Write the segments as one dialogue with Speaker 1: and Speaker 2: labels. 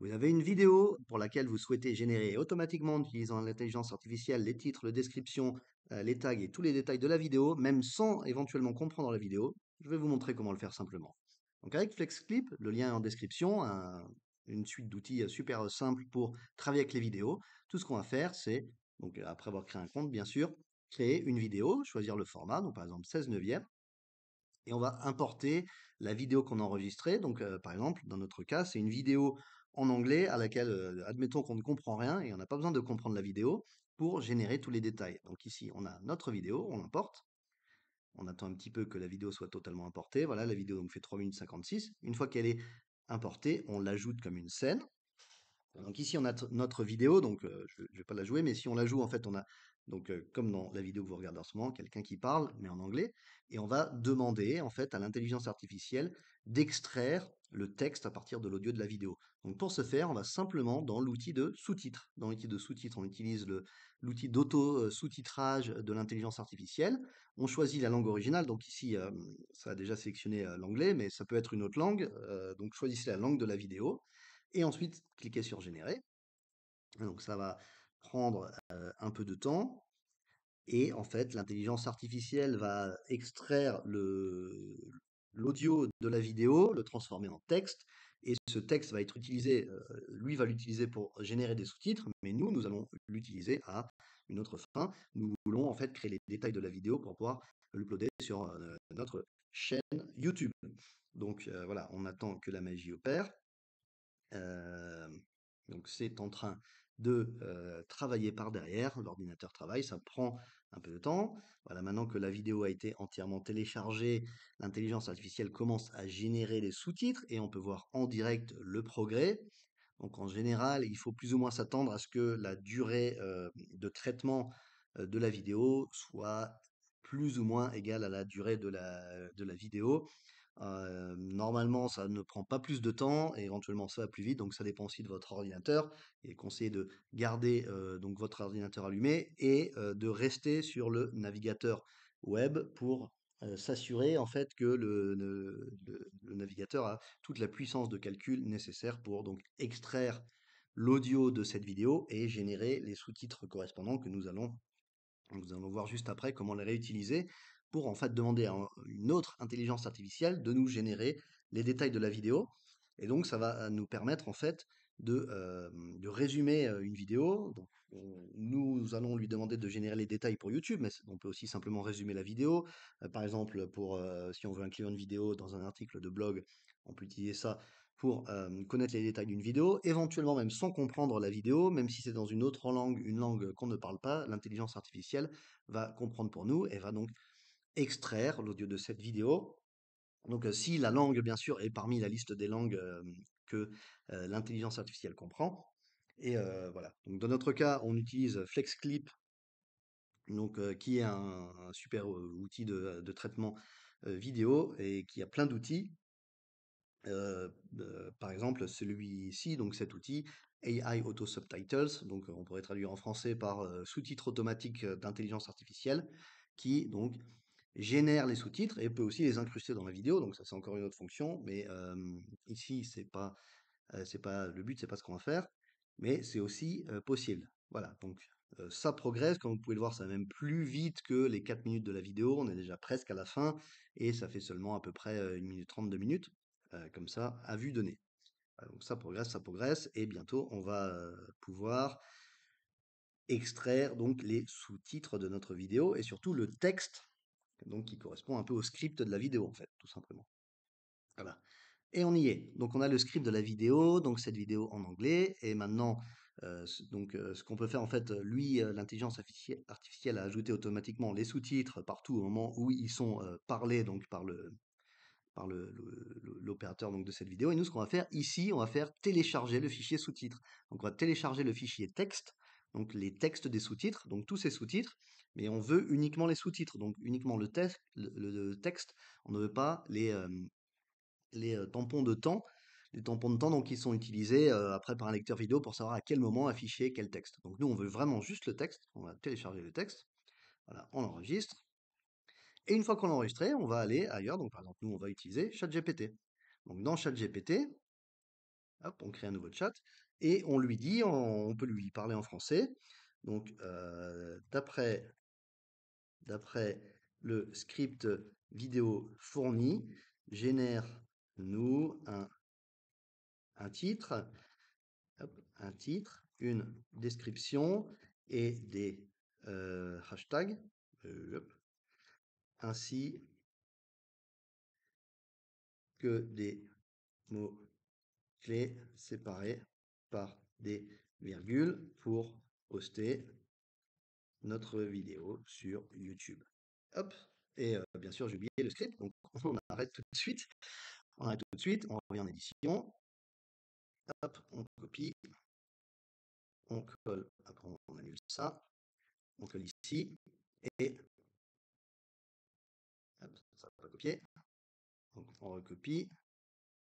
Speaker 1: Vous avez une vidéo pour laquelle vous souhaitez générer automatiquement en utilisant l'intelligence artificielle les titres, les descriptions, euh, les tags et tous les détails de la vidéo, même sans éventuellement comprendre la vidéo. Je vais vous montrer comment le faire simplement. Donc avec FlexClip, le lien est en description, une suite d'outils euh, super euh, simple pour travailler avec les vidéos. Tout ce qu'on va faire, c'est, donc après avoir créé un compte bien sûr, créer une vidéo, choisir le format, donc par exemple 16 neuvième, et on va importer la vidéo qu'on a enregistrée. Donc par exemple, dans notre cas, c'est une vidéo en anglais à laquelle, admettons qu'on ne comprend rien et on n'a pas besoin de comprendre la vidéo pour générer tous les détails. Donc ici, on a notre vidéo, on l'importe. On attend un petit peu que la vidéo soit totalement importée. Voilà, la vidéo donc fait 3 minutes 56. Une fois qu'elle est importée, on l'ajoute comme une scène. Donc ici, on a notre vidéo, donc je vais pas la jouer, mais si on la joue, en fait, on a donc, comme dans la vidéo que vous regardez en ce moment, quelqu'un qui parle, mais en anglais, et on va demander en fait à l'intelligence artificielle d'extraire le texte à partir de l'audio de la vidéo. Donc, pour ce faire, on va simplement dans l'outil de sous titres Dans l'outil de sous titres on utilise l'outil d'auto-sous-titrage de l'intelligence artificielle. On choisit la langue originale. Donc ici, ça a déjà sélectionné l'anglais, mais ça peut être une autre langue. donc, choisissez la langue de la vidéo. Et ensuite, cliquez sur Générer. Donc ça va prendre un peu de temps. Et en fait, l'intelligence artificielle va extraire le, l'audio de la vidéo, le transformer en texte, et ce texte va être utilisé, lui va l'utiliser pour générer des sous-titres, mais nous, nous allons l'utiliser à une autre fin. Nous voulons en fait créer les détails de la vidéo pour pouvoir l'uploader sur notre chaîne YouTube. Donc voilà, on attend que la magie opère. donc c'est en train de travailler par derrière. L'ordinateur travaille, ça prend un peu de temps. Voilà, maintenant que la vidéo a été entièrement téléchargée, l'intelligence artificielle commence à générer les sous-titres et on peut voir en direct le progrès. Donc en général, il faut plus ou moins s'attendre à ce que la durée de traitement de la vidéo soit plus ou moins égale à la durée la, de la vidéo normalement, ça ne prend pas plus de temps et éventuellement ça va plus vite. Donc ça dépend aussi de votre ordinateur. Il est conseillé de garder donc votre ordinateur allumé et de rester sur le navigateur web pour s'assurer en fait que le, le, navigateur a toute la puissance de calcul nécessaire pour donc extraire l'audio de cette vidéo et générer les sous-titres correspondants que nous allons nous allons voir juste après comment les réutiliser pour en fait demander à mmh. une autre intelligence artificielle de nous générer les détails de la vidéo. Et donc, ça va euh, nous permettre en fait de, résumer une vidéo. nous allons lui demander de générer les détails pour YouTube, mais on peut aussi simplement résumer la vidéo. Euh, par exemple, pour euh, si on veut inclure une vidéo dans un article de blog, on peut utiliser ça pour connaître les détails d'une vidéo, éventuellement même sans comprendre la vidéo, même si c'est dans une autre langue, une langue qu'on ne parle pas, l'intelligence artificielle va comprendre pour nous et va donc extraire l'audio de cette vidéo. Donc euh, si la langue, bien sûr, est parmi la liste des langues que l'intelligence artificielle comprend. Et voilà. Donc, dans notre cas, on utilise FlexClip, donc, qui est un, super outil de, traitement vidéo et qui a plein d'outils. par exemple, celui-ci, donc cet outil, AI Auto Subtitles, donc on pourrait traduire en français par sous-titres automatiques d'intelligence artificielle, qui donc génère les sous-titres et peut aussi les incruster dans la vidéo. Donc ça c'est encore une autre fonction, mais ici c'est pas c'est pas le but, c'est pas ce qu'on va faire, mais c'est aussi possible. Voilà, donc ça progresse, comme vous pouvez le voir, ça va même plus vite que les 4 minutes de la vidéo, on est déjà presque à la fin, et ça fait seulement à peu près 1 minute 32 minutes, comme ça, à vue donnée. Donc ça progresse, ça progresse, et bientôt on va pouvoir extraire donc les sous-titres de notre vidéo et surtout le texte donc qui correspond un peu au script de la vidéo en fait, tout simplement. Ah voilà. Et on y est. Donc on a le script de la vidéo, donc cette vidéo en anglais, et maintenant euh, donc euh, ce qu'on peut faire en fait, euh, lui, l'intelligence artificielle a ajouté automatiquement les sous-titres partout au moment où ils sont parlés donc par le par l'opérateur le, de cette vidéo. Et nous, ce qu'on va faire ici, on va faire télécharger le fichier sous titres Donc on va télécharger le fichier texte donc les textes des sous-titres, donc tous ces sous-titres, mais on veut uniquement les sous-titres, donc uniquement le, texte, on ne veut pas les, euh, euh, tampons de temps, les tampons de temps donc, qui sont utilisés euh, après par un lecteur vidéo pour savoir à quel moment afficher quel texte. Donc nous, on veut vraiment juste le texte, on va télécharger le texte, voilà, on l'enregistre, et une fois qu'on l'a enregistré, on va aller ailleurs, donc par exemple, nous, on va utiliser ChatGPT. Donc dans ChatGPT, hop, on crée un nouveau chat, et on lui dit, on, peut lui parler en français. Donc, euh, d'après, d'après le script vidéo fourni, génère-nous un, un titre, un titre, une description et des euh, hashtags. Euh, ainsi que des mots clés séparés des virgules pour poster notre vidéo sur YouTube. Hop, et euh, bien sûr j'ai oublié le script, donc on arrête tout de suite. On arrête tout de suite, on revient en édition. Hop, on copie. On colle, après on annule ça. On colle ici. Et hop, ça va copier. Donc on recopie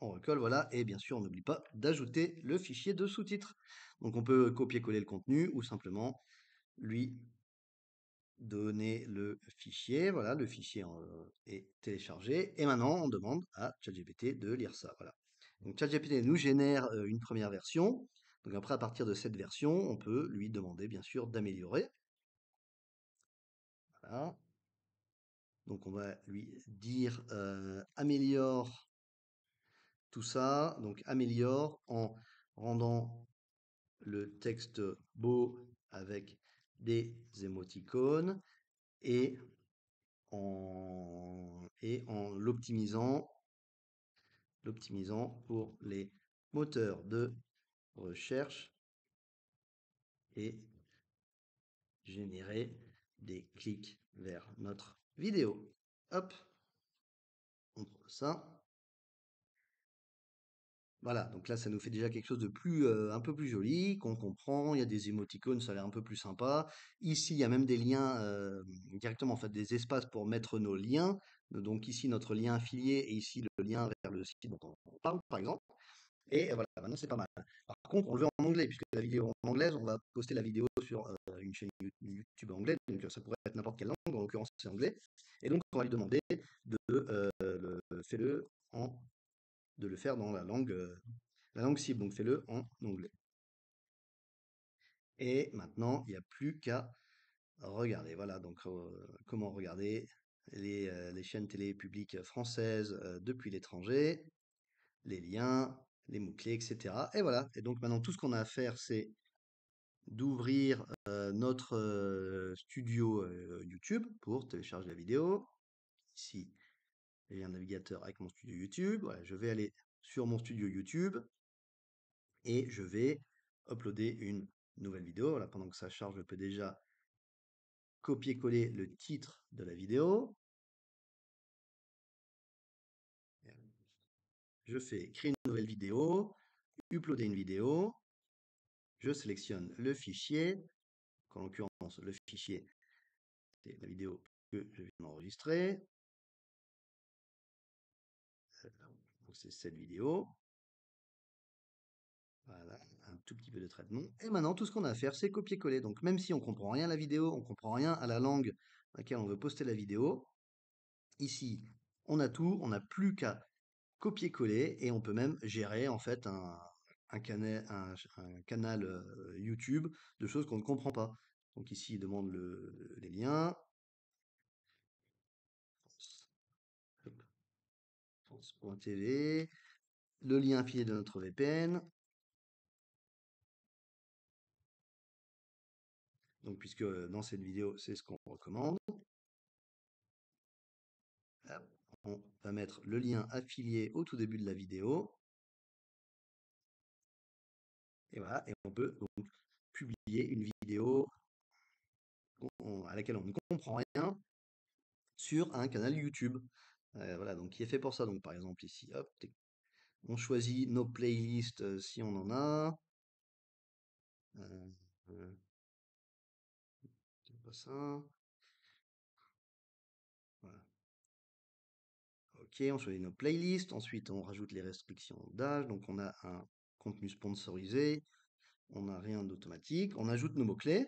Speaker 1: on recolle, voilà, et bien sûr, on n'oublie pas d'ajouter le fichier de sous-titres. Donc on peut copier-coller le contenu ou simplement lui donner le fichier, voilà, le fichier euh, est téléchargé, et maintenant on demande à ChatGPT de lire ça, voilà. Donc ChatGPT nous génère euh, une première version, donc après à partir de cette version, on peut lui demander bien sûr d'améliorer. Voilà. Donc on va lui dire euh, améliore tout ça, donc améliore en rendant le texte beau avec des émoticônes et en, et en l'optimisant l'optimisant pour les moteurs de recherche et générer des clics vers notre vidéo. Hop, on prend ça. Voilà, donc là, ça nous fait déjà quelque chose de plus, un peu plus joli, qu'on comprend. Il y a des émoticônes, ça a l'air un peu plus sympa. Ici, il y a même des liens directement, en fait, des espaces pour mettre nos liens. Donc ici, notre lien affilié et ici, le lien vers le site dont on parle, par exemple. Et voilà, maintenant c'est pas mal. Par contre, on le veut en anglais, puisque la vidéo en anglaise, on va poster la vidéo sur une chaîne YouTube anglaise, donc ça pourrait être n'importe quelle langue, en l'occurrence c'est anglais. Et donc on va lui demander de le, faire le en de le faire dans la langue, euh, la langue cible. Donc fais-le en anglais. Et maintenant, il n'y a plus qu'à regarder. Voilà, donc euh, comment regarder les, euh, les, chaînes télé publiques françaises depuis l'étranger, les liens, les mots-clés, etc. Et voilà. Et donc maintenant, tout ce qu'on a à faire, c'est d'ouvrir notre studio YouTube pour télécharger la vidéo. Ici, j'ai un navigateur avec mon studio YouTube. je vais aller sur mon studio YouTube et je vais uploader une nouvelle vidéo. pendant que ça charge, je peux déjà copier-coller le titre de la vidéo. Je fais créer une nouvelle vidéo, uploader une vidéo. Je sélectionne le fichier, en l'occurrence le fichier, c'est la vidéo que je viens d'enregistrer. Donc c'est cette vidéo. Voilà, un tout petit peu de traitement. Et maintenant, tout ce qu'on a à faire, c'est copier-coller. Donc même si on ne comprend rien à la vidéo, on ne comprend rien à la langue dans laquelle on veut poster la vidéo, ici, on a tout, on n'a plus qu'à copier-coller et on peut même gérer en fait un, canal euh, YouTube de choses qu'on ne comprend pas. Donc ici, il demande le, les liens, le lien affilié de notre VPN. Donc, puisque euh, dans cette vidéo, c'est ce qu'on recommande. On va mettre le lien affilié au tout début de la vidéo. Et voilà, et on peut donc publier une vidéo à laquelle on ne comprend rien sur un canal YouTube voilà, donc qui est fait pour ça. Donc par exemple ici, hop, on choisit nos playlists, si on en a. Euh, ça. OK, on choisit nos playlists, ensuite on rajoute les restrictions d'âge, donc on a un contenu sponsorisé, on n'a rien d'automatique, on ajoute nos mots-clés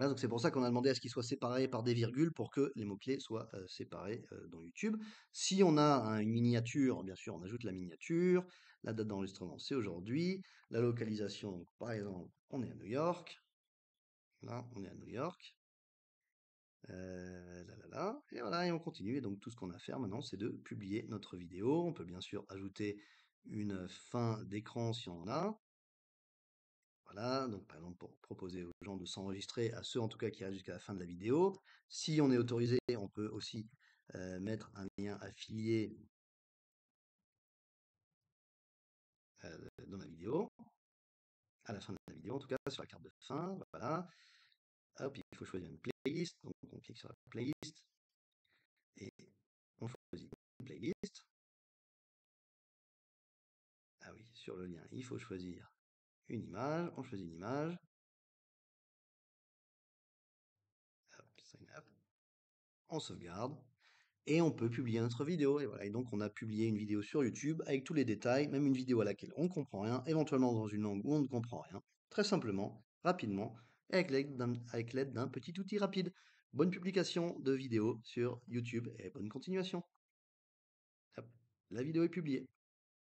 Speaker 1: donc c'est pour ça qu'on a demandé à ce qu'il soit séparé par des virgules pour que les mots-clés soient euh, séparés euh, dans YouTube. Si on a une miniature, bien sûr, on ajoute la miniature, la date d'enregistrement, c'est aujourd'hui, la localisation, par exemple, on est à New York. Là, on est à New York. Euh, là, là, là. Et voilà, et on continue. Et donc tout ce qu'on a à faire maintenant, c'est de publier notre vidéo. On peut bien sûr ajouter une fin d'écran si on en a. Voilà, donc par exemple, pour proposer aux gens de s'enregistrer, à ceux en tout cas qui arrivent jusqu'à la fin de la vidéo. Si on est autorisé, on peut aussi euh, mettre un lien affilié euh, dans la vidéo, à la fin de la vidéo en tout cas, sur la carte de fin, voilà. Hop, il faut choisir une playlist, donc on clique sur la playlist, et on choisit une playlist. Ah oui, sur le lien, il faut choisir une image, on choisit une image. On sauvegarde et on peut publier notre vidéo. Et, voilà. et donc on a publié une vidéo sur YouTube avec tous les détails, même une vidéo à laquelle on ne comprend rien, éventuellement dans une langue où on ne comprend rien, très simplement, rapidement, avec l'aide d'un petit outil rapide. Bonne publication de vidéos sur YouTube et bonne continuation. La vidéo est publiée.